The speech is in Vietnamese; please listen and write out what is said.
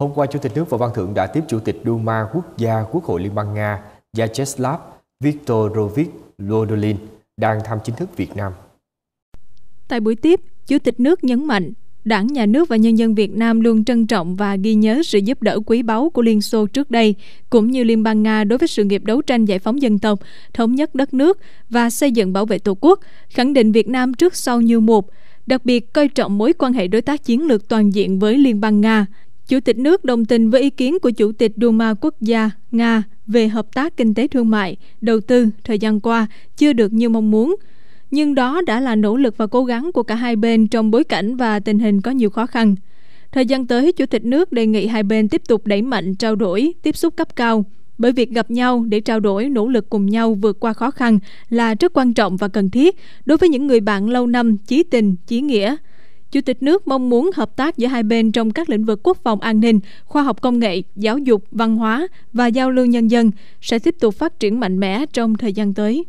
Hôm qua, Chủ tịch nước Võ Văn Thưởng đã tiếp Chủ tịch Duma Quốc gia Quốc hội Liên bang Nga Vyacheslav Viktorovich Lodolin đang thăm chính thức Việt Nam. Tại buổi tiếp, Chủ tịch nước nhấn mạnh Đảng, Nhà nước và nhân dân Việt Nam luôn trân trọng và ghi nhớ sự giúp đỡ quý báu của Liên Xô trước đây, cũng như Liên bang Nga đối với sự nghiệp đấu tranh giải phóng dân tộc, thống nhất đất nước và xây dựng bảo vệ Tổ quốc, khẳng định Việt Nam trước sau như một, đặc biệt coi trọng mối quan hệ đối tác chiến lược toàn diện với Liên bang Nga, Chủ tịch nước đồng tình với ý kiến của Chủ tịch Duma Quốc gia Nga về hợp tác kinh tế thương mại, đầu tư thời gian qua chưa được như mong muốn, nhưng đó đã là nỗ lực và cố gắng của cả hai bên trong bối cảnh và tình hình có nhiều khó khăn. Thời gian tới, Chủ tịch nước đề nghị hai bên tiếp tục đẩy mạnh trao đổi, tiếp xúc cấp cao, bởi việc gặp nhau để trao đổi nỗ lực cùng nhau vượt qua khó khăn là rất quan trọng và cần thiết đối với những người bạn lâu năm chí tình, chí nghĩa – Chủ tịch nước mong muốn hợp tác giữa hai bên trong các lĩnh vực quốc phòng an ninh, khoa học công nghệ, giáo dục, văn hóa và giao lưu nhân dân sẽ tiếp tục phát triển mạnh mẽ trong thời gian tới.